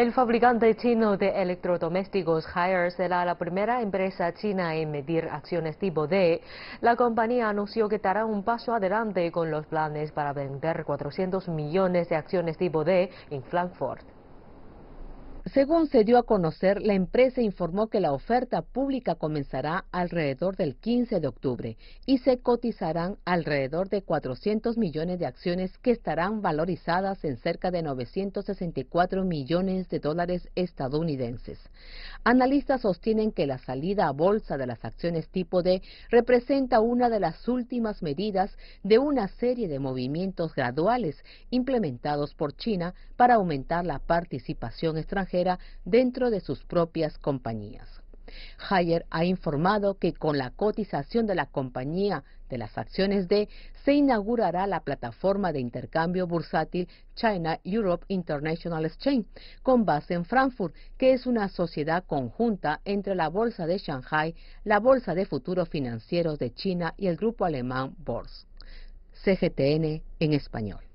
El fabricante chino de electrodomésticos Haier será la primera empresa china en medir acciones tipo D. La compañía anunció que dará un paso adelante con los planes para vender 400 millones de acciones tipo D en Frankfurt. Según se dio a conocer, la empresa informó que la oferta pública comenzará alrededor del 15 de octubre y se cotizarán alrededor de 400 millones de acciones que estarán valorizadas en cerca de 964 millones de dólares estadounidenses. Analistas sostienen que la salida a bolsa de las acciones tipo D representa una de las últimas medidas de una serie de movimientos graduales implementados por China para aumentar la participación extranjera dentro de sus propias compañías. Haier ha informado que con la cotización de la compañía de las acciones de se inaugurará la plataforma de intercambio bursátil China Europe International Exchange con base en Frankfurt, que es una sociedad conjunta entre la Bolsa de Shanghai, la Bolsa de Futuros Financieros de China y el grupo alemán Bors. CGTN en español.